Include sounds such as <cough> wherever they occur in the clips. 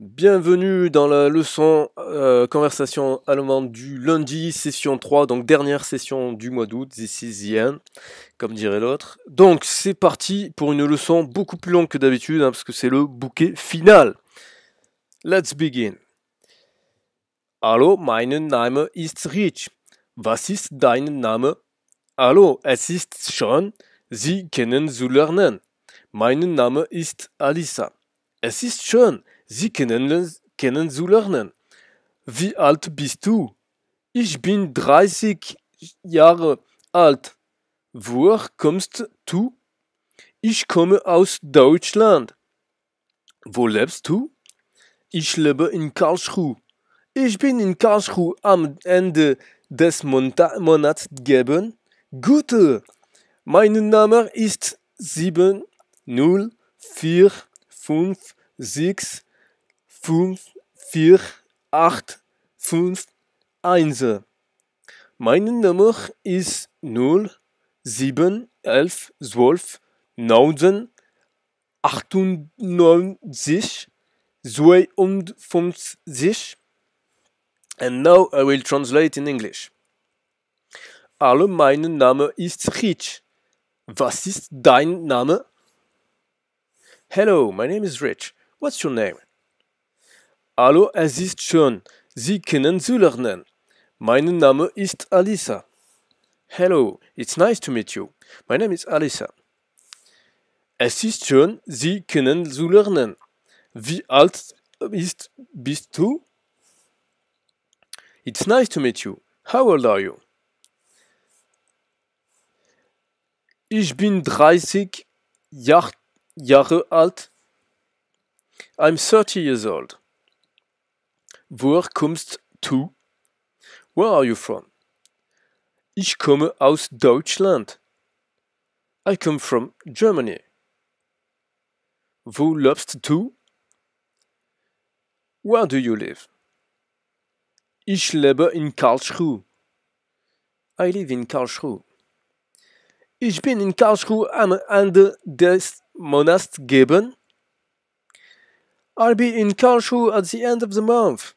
Bienvenue dans la leçon euh, conversation allemande du lundi, session 3, donc dernière session du mois d'août, this is comme dirait l'autre. Donc c'est parti pour une leçon beaucoup plus longue que d'habitude, hein, parce que c'est le bouquet final. Let's begin. Hallo, mein Name ist Rich. Was ist dein Name? Hallo, es ist schon. Sie kennen zu lernen. Mein Name ist Alisa. Es ist schön. Sie können, können zu lernen. Wie alt bist du? Ich bin 30 Jahre alt. Woher kommst du? Ich komme aus Deutschland. Wo lebst du? Ich lebe in Karlsruhe. Ich bin in Karlsruhe am Ende des Monta Monats gegeben. Gute! Mein Name ist 70456 5, 4, 8, 5, 1. Meine Nummer ist 0, 7, 11, 12, 19, 98, 52. And now I will translate in English. Hallo, mein Name ist Rich. Was ist dein Name? Hello, my name is Rich. What's your name? Hallo, es ist schön, Sie können zu lernen. Mein Name ist Alisa. Hello, it's nice to meet you. My name is Alisa. Es ist schön, Sie kennen zu lernen. Wie alt ist, bist du? It's nice to meet you. How old are you? Ich bin 30 Jahr, Jahre alt. I'm 30 years old. Woher kommst du? Where are you from? Ich komme aus Deutschland. I come from Germany. Wo lebst du? Where do you live? Ich lebe in Karlsruhe. I live in Karlsruhe. Ich bin in Karlsruhe am Ende des Monats geben. I'll be in Karlsruhe at the end of the month.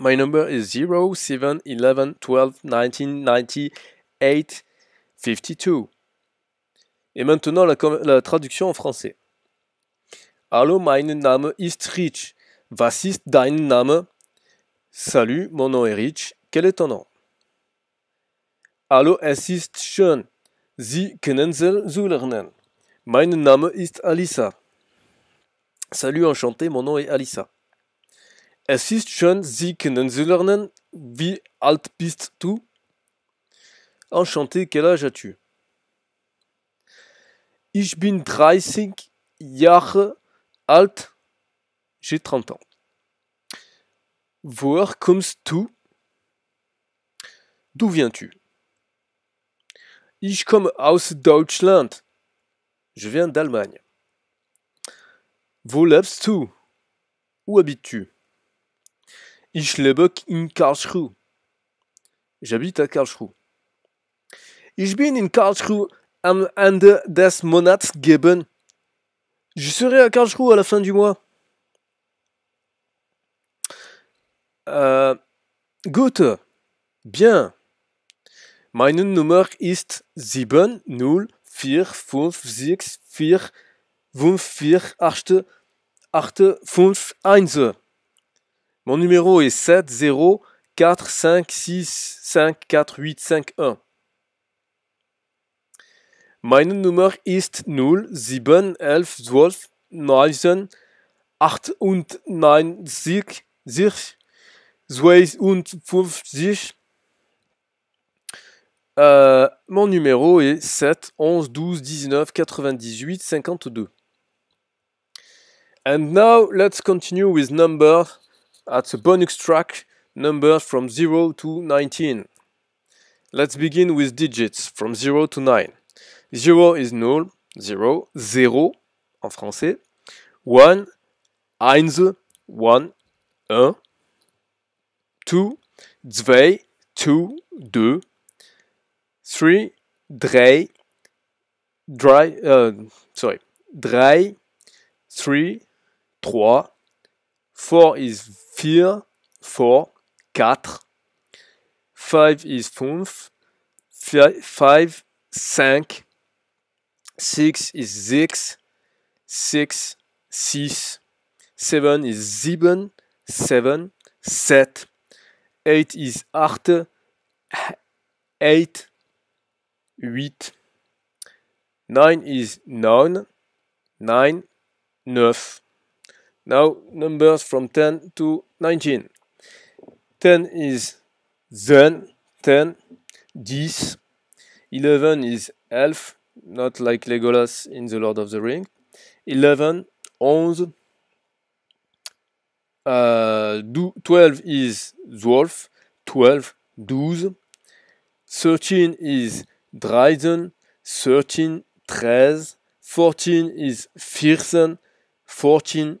My number is 0, 7, 11, 12, 19, 98, 52. Et maintenant la, la traduction en français. Allô, mein Name ist Rich. Was ist dein Name? Salut, mon nom est Rich. Quel est ton nom? Hallo, es ist schön. Sie können zulernen. Mein Name ist Alissa. Salut, enchanté, mon nom est Alissa. Es ist schön, Sie kennenzulernen. Wie alt bist du? Enchanté, quel âge as-tu? Ich bin 30 Jahre alt. J'ai 30 ans. Woher kommst du? D'où viens-tu? Ich komme aus Deutschland. Je viens d'Allemagne. Wo lebst du? Où habites-tu? Ich lebe in Karlsruhe. J'habite à Karlsruhe. Ich bin in Karlsruhe am Ende des Monats geben. Je serai à Karlsruhe à la fin du mois. Euh, gut. Bien. Meine Nummer ist 7 0 4 5 6 4 5 4 8 8 5 1. Mon numéro est 7 0 4 5 6 5 4 8 5 1. Meine Nummer ist 0 7 11 12 19 euh, mon numéro est 7 11 12 19 98 52. And now let's continue with number at a bonus track numbered from 0 to 19. Let's begin with digits from 0 to 9. 0 is null, 0, 0 en français. 1, 1, 1, 1. 2, 2, 2, 2. 3, euh, 3, dry, uh, sorry, 3, 3, 3 four is vier, four, quatre, five is fünf, five, cinq, six is sechs, six, Seven is sieben, seven, sept. eight is acht, eight, huit, nine is neun, nine, neuf. Now numbers from 10 to 19. 10 is then, 10, 10. 11 is elf, not like Legolas in The Lord of the Ring. 11, 11. Uh, 12 is dwarf, 12, 12. 13 is Dryden, 13, 13. 14 is vierzehn, 14,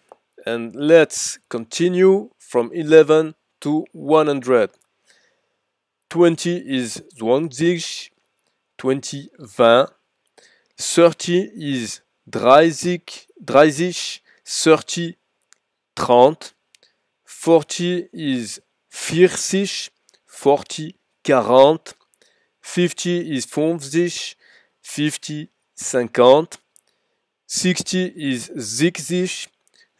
and let's continue from 11 to 100. 20 is zwanzig, 20 20, 30 is dreißig, 30, 30, 30, 40 is 40, 40, 40, 50 is 50, 50, 50, 60 is 60,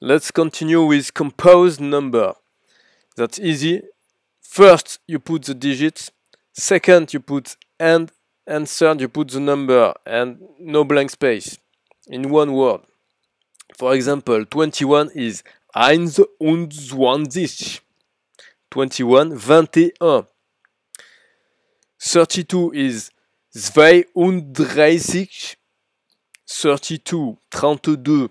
Let's continue with composed number. That's easy. First, you put the digits. Second, you put and. And third, you put the number and no blank space in one word. For example, 21 is eins und zwanzig. 21, 21. 32 is 32. 32, 32.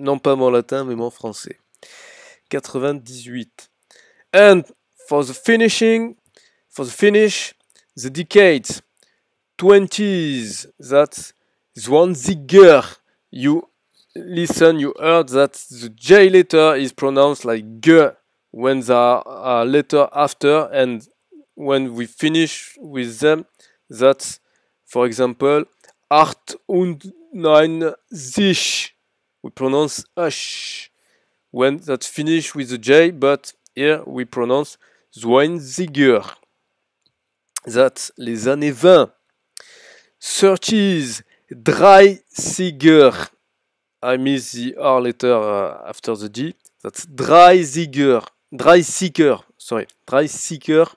non pas mon latin, mais mon français. 98. And for the finishing, for the finish, the decades, 20s, that's one Zwanziger. You listen, you heard that the J letter is pronounced like G when there are uh, a letter after, and when we finish with them, that's, for example, Acht und neun sich. we pronounce ash ah, when that finish with the J, but here we pronounce Zweinziger. That's les années 20. 30. dry J'ai I miss the R letter uh, after the D. That's dry DREISIGER. Dry Seeker, sorry. Dry Seeker,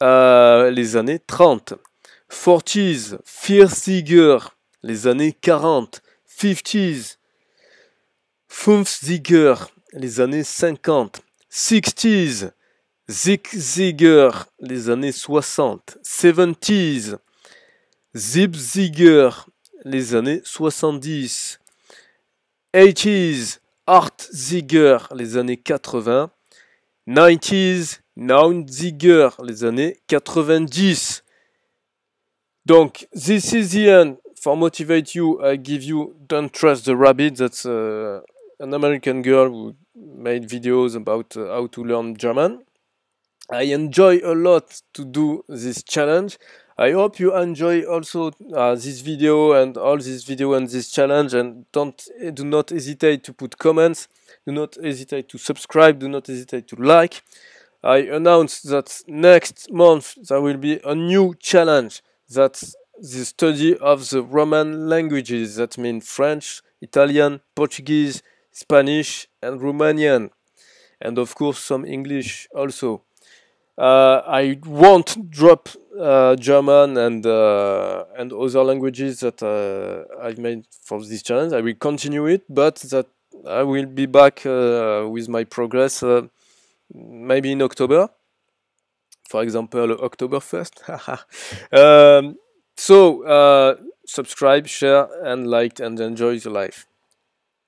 uh, les années 30. 40. Fear les années 40. 50s Fünfziger, les années 50. 60s, Zigziger, les années 60. 70s, Zipziger, les années 70. 80s, Artziger, les années 80. 90s, Naunziger, les années 90. Donc, this is the end. For motivate you, I give you Don't Trust the Rabbit. That's uh, an American girl who made videos about uh, how to learn German. I enjoy a lot to do this challenge. I hope you enjoy also uh, this video and all this video and this challenge and don't eh, do not hesitate to put comments. Do not hesitate to subscribe. Do not hesitate to like. I announced that next month there will be a new challenge. That's the study of the Roman languages. That means French, Italian, Portuguese, Spanish, and Romanian, and of course some English also. Uh, I won't drop uh, German and uh, and other languages that uh, I made for this challenge. I will continue it, but that I will be back uh, with my progress uh, maybe in October. For example, October first. <laughs> um, so subscribe, share, and like, and enjoy the life.